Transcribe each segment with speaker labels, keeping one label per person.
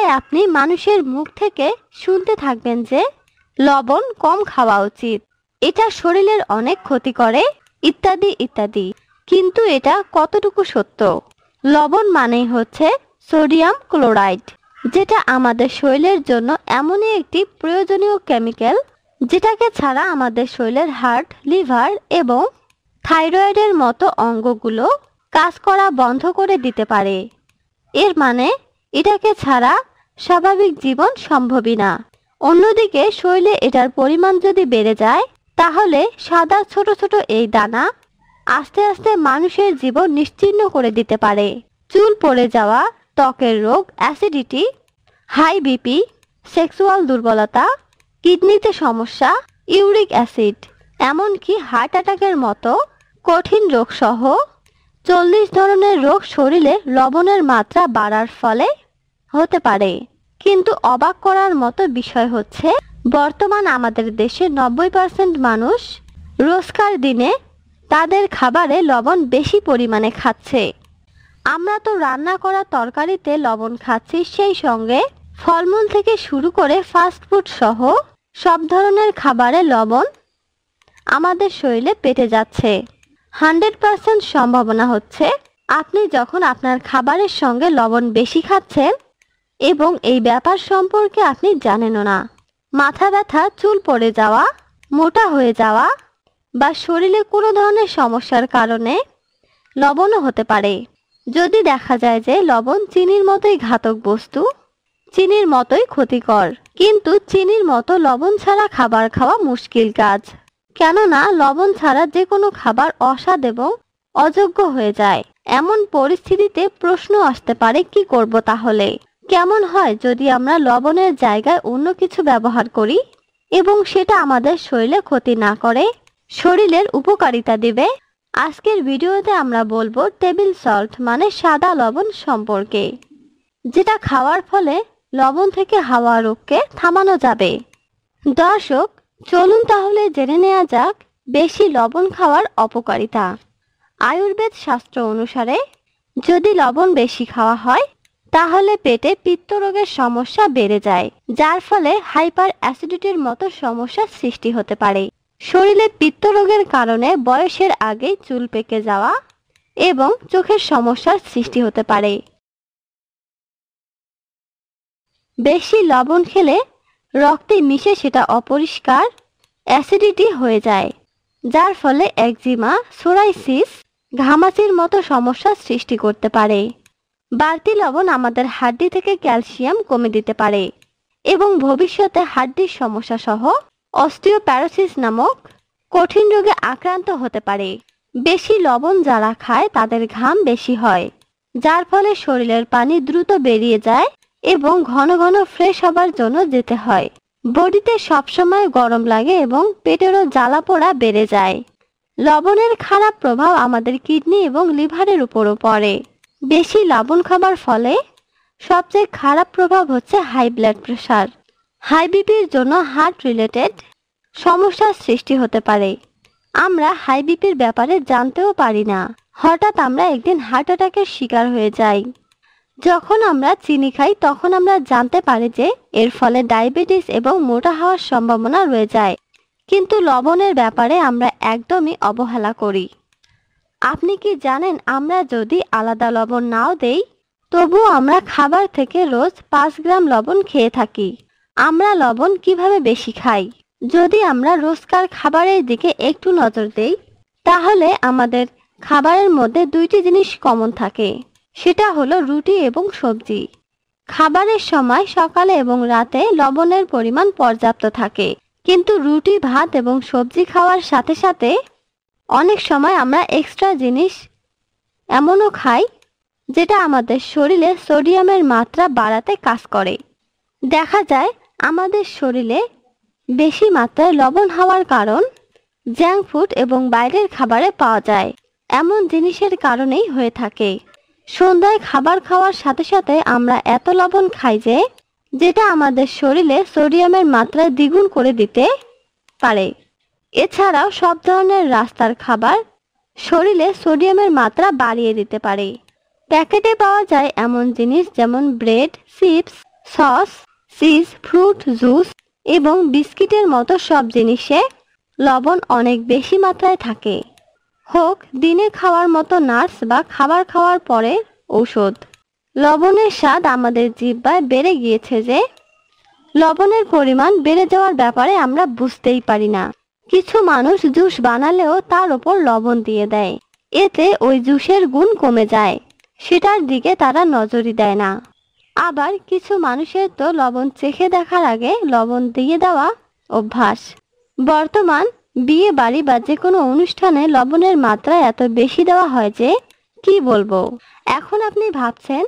Speaker 1: তাই আপনি মানুষের মুখ থেকে শুনতে থাকবেন যে লবণ কম খাওয়া উচিত এটা শরীরের অনেক ক্ষতি করে ইত্যাদি ইত্যাদি কিন্তু এটা কতটুকু সত্য লবণ মানেই হচ্ছে সোডিয়াম ক্লোরাইড যেটা আমাদের শরীরের জন্য এমনই একটি প্রয়োজনীয় কেমিক্যাল যেটাকে ছাড়া আমাদের শরীরের হার্ট লিভার এবং থাইরয়েডের মতো অঙ্গগুলো কাজ করা বন্ধ করে দিতে পারে এর মানে এটাকে ছাড়া স্বাভাবিক জীবন সম্ভবই না অন্যদিকে শৈলে এটার পরিমাণ যদি বেড়ে যায় তাহলে সাদা ছোট ছোট এই দানা আস্তে আস্তে মানুষের জীবন নিশ্চিহ্ন করে দিতে পারে চুল পড়ে যাওয়া ত্বকের রোগ অ্যাসিডিটি হাই বিপি সেক্সুয়াল দুর্বলতা কিডনিতে সমস্যা ইউরিক অ্যাসিড এমনকি হার্ট অ্যাটাকের মতো কঠিন রোগসহ চল্লিশ ধরনের রোগ শরীরে লবণের মাত্রা বাড়ার ফলে হতে পারে কিন্তু অবাক করার মতো বিষয় হচ্ছে বর্তমান আমাদের দেশে নব্বই পার্সেন্ট মানুষ রোজকার দিনে তাদের খাবারে লবণ বেশি পরিমাণে খাচ্ছে আমরা তো রান্না করা তরকারিতে লবণ খাচ্ছি সেই সঙ্গে ফলমূল থেকে শুরু করে ফাস্টফুড সহ সব ধরনের খাবারে লবণ আমাদের শরীরে পেটে যাচ্ছে হান্ড্রেড পার্সেন্ট সম্ভাবনা হচ্ছে আপনি যখন আপনার খাবারের সঙ্গে লবণ বেশি খাচ্ছেন এবং এই ব্যাপার সম্পর্কে আপনি জানেনও না মাথা ব্যথা চুল পড়ে যাওয়া মোটা হয়ে যাওয়া বা শরীরে কোনো ধরনের সমস্যার কারণে লবণও হতে পারে যদি দেখা যায় যে লবণ চিনির মতোই ঘাতক বস্তু চিনির মতোই ক্ষতিকর কিন্তু চিনির মতো লবণ ছাড়া খাবার খাওয়া মুশকিল কাজ কেননা লবণ ছাড়া যে কোনো খাবার অসাদ এবং অযোগ্য হয়ে যায় এমন পরিস্থিতিতে প্রশ্ন আসতে পারে কি করব তাহলে কেমন হয় যদি আমরা লবণের জায়গায় অন্য কিছু ব্যবহার করি এবং সেটা আমাদের শরীরে ক্ষতি না করে শরীরের উপকারিতা দেবে আজকের ভিডিওতে আমরা বলবো টেবিল সল্ট মানে সাদা লবণ সম্পর্কে যেটা খাওয়ার ফলে লবণ থেকে হাওয়া রোগকে থামানো যাবে দর্শক চলুন তাহলে জেনে নেওয়া যাক বেশি লবণ খাওয়ার অপকারিতা আয়ুর্বেদ শাস্ত্র অনুসারে যদি লবণ বেশি খাওয়া হয় তাহলে পেটে পিত্তরোগের সমস্যা বেড়ে যায় যার ফলে হাইপার অ্যাসিডিটির মতো সমস্যার সৃষ্টি হতে পারে শরীরে পিত্তরোগের কারণে বয়সের আগেই চুল পেকে যাওয়া এবং চোখের সমস্যার সৃষ্টি হতে পারে বেশি লবণ খেলে রক্তে মিশে সেটা অপরিষ্কার অ্যাসিডিটি হয়ে যায় যার ফলে একজিমা সোরাইসিস ঘামাচির মতো সমস্যার সৃষ্টি করতে পারে বাড়তি লবণ আমাদের হাড্ডি থেকে ক্যালসিয়াম কমে দিতে পারে এবং ভবিষ্যতে হাড্ডির সমস্যা সহ অস্টিওপ্যারোসিস নামক কঠিন রোগে আক্রান্ত হতে পারে বেশি লবণ যারা খায় তাদের ঘাম বেশি হয় যার ফলে শরীরের পানি দ্রুত বেরিয়ে যায় এবং ঘন ঘন ফ্রেশ হবার জন্য যেতে হয় বডিতে সবসময় গরম লাগে এবং পেটেরও জ্বালা পোড়া বেড়ে যায় লবণের খারাপ প্রভাব আমাদের কিডনি এবং লিভারের উপরও পড়ে বেশি লবণ খাবার ফলে সবচেয়ে খারাপ প্রভাব হচ্ছে হাই ব্লাড প্রেশার হাই বিপির জন্য হার্ট রিলেটেড সমস্যার সৃষ্টি হতে পারে আমরা হাই বিপির ব্যাপারে জানতেও পারি না হঠাৎ আমরা একদিন হার্ট অ্যাটাকের শিকার হয়ে যাই যখন আমরা চিনি খাই তখন আমরা জানতে পারি যে এর ফলে ডায়াবেটিস এবং মোটা হওয়ার সম্ভাবনা রয়ে যায় কিন্তু লবণের ব্যাপারে আমরা একদমই অবহেলা করি আপনি কি জানেন আমরা যদি আলাদা লবণ নাও দেই তবু আমরা খাবার থেকে রোজ পাঁচ গ্রাম লবণ খেয়ে থাকি আমরা লবণ কিভাবে বেশি খাই যদি আমরা রোজকার খাবারের দিকে একটু নজর দেই তাহলে আমাদের খাবারের মধ্যে দুইটি জিনিস কমন থাকে সেটা হলো রুটি এবং সবজি খাবারের সময় সকালে এবং রাতে লবণের পরিমাণ পর্যাপ্ত থাকে কিন্তু রুটি ভাত এবং সবজি খাওয়ার সাথে সাথে অনেক সময় আমরা এক্সট্রা জিনিস এমনও খাই যেটা আমাদের শরীরে সোডিয়ামের মাত্রা বাড়াতে কাজ করে দেখা যায় আমাদের শরীরে বেশি মাত্রায় লবণ হওয়ার কারণ জ্যাঙ্ক ফুড এবং বাইরের খাবারে পাওয়া যায় এমন জিনিসের কারণেই হয়ে থাকে সন্ধ্যায় খাবার খাওয়ার সাথে সাথে আমরা এত লবণ খাই যে যেটা আমাদের শরীরে সোডিয়ামের মাত্রা দ্বিগুণ করে দিতে পারে এছাড়াও সব ধরনের রাস্তার খাবার শরীরে সোডিয়ামের মাত্রা বাড়িয়ে দিতে পারে প্যাকেটে পাওয়া যায় এমন জিনিস যেমন bread chips sauce cheese fruit juice এবং বিস্কিটের মতো সব জিনিসে লবণ অনেক বেশি মাত্রায় থাকে হোক দিনে খাওয়ার মতো নার্স বা খাবার খাওয়ার পরে ঔষধ লবণের স্বাদ আমাদের জিব্বায় বেড়ে গিয়েছে যে লবণের পরিমাণ বেড়ে যাওয়ার ব্যাপারে আমরা বুঝতেই পারি না কিছু মানুষ জুস বানালেও তার ওপর লবণ দিয়ে দেয় এতে ওই জুসের গুণ কমে যায় সেটার দিকে তারা নজরই দেয় না আবার কিছু মানুষের তো লবণ চেখে দেখার আগে লবণ দিয়ে দেওয়া অভ্যাস বর্তমান বিয়ে বাড়ি বা যে কোনো অনুষ্ঠানে লবণের মাত্রা এত বেশি দেওয়া হয় যে কি বলবো এখন আপনি ভাবছেন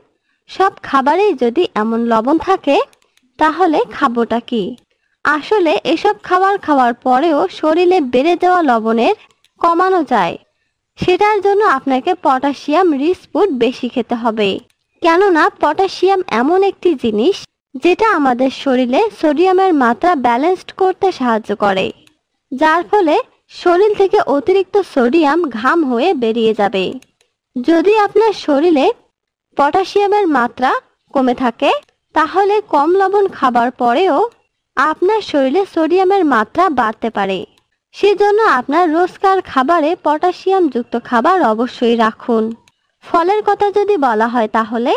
Speaker 1: সব খাবারেই যদি এমন লবণ থাকে তাহলে খাবোটা কি আসলে এসব খাবার খাওয়ার পরেও শরীরে বেড়ে দেওয়া লবণের কমানো যায় সেটার জন্য আপনাকে পটাশিয়াম রিচ ফুড বেশি খেতে হবে কেননা পটাশিয়াম এমন একটি জিনিস যেটা আমাদের শরীরে সোডিয়ামের মাত্রা ব্যালেন্সড করতে সাহায্য করে যার ফলে শরীর থেকে অতিরিক্ত সোডিয়াম ঘাম হয়ে বেরিয়ে যাবে যদি আপনার শরীরে পটাশিয়ামের মাত্রা কমে থাকে তাহলে কম লবণ খাবার পরেও আপনার শরীরে সোডিয়ামের মাত্রা বাড়তে পারে সেজন্য আপনার রোজকার খাবারে পটাশিয়াম যুক্ত খাবার অবশ্যই রাখুন ফলের কথা যদি বলা হয় তাহলে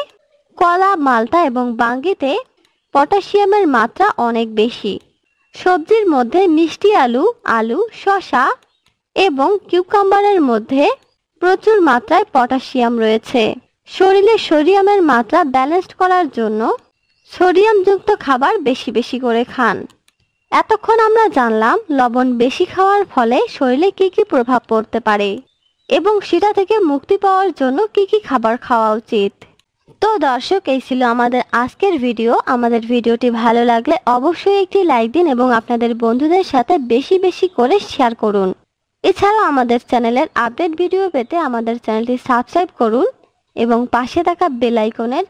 Speaker 1: কলা মালতা এবং বাঙ্গিতে পটাশিয়ামের মাত্রা অনেক বেশি সবজির মধ্যে মিষ্টি আলু আলু শশা এবং কিউকাম্বারের মধ্যে প্রচুর মাত্রায় পটাশিয়াম রয়েছে শরীরে সোডিয়ামের মাত্রা ব্যালেন্সড করার জন্য সোডিয়ামযুক্ত খাবার বেশি বেশি করে খান এতক্ষণ আমরা জানলাম লবণ বেশি খাওয়ার ফলে শরীরে কি কি প্রভাব পড়তে পারে এবং সেটা থেকে মুক্তি পাওয়ার জন্য কি কি খাবার খাওয়া উচিত তো দর্শক এই ছিল আমাদের আজকের ভিডিও আমাদের ভিডিওটি ভালো লাগলে অবশ্যই একটি লাইক দিন এবং আপনাদের বন্ধুদের সাথে বেশি বেশি করে শেয়ার করুন এছাড়াও আমাদের চ্যানেলের আপডেট ভিডিও পেতে আমাদের চ্যানেলটি সাবস্ক্রাইব করুন এবং পাশে থাকা বেলাইকনের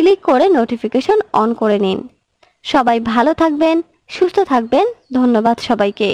Speaker 1: ক্লিক করে নোটিফিকেশন অন করে নিন সবাই ভালো থাকবেন সুস্থ থাকবেন ধন্যবাদ সবাইকে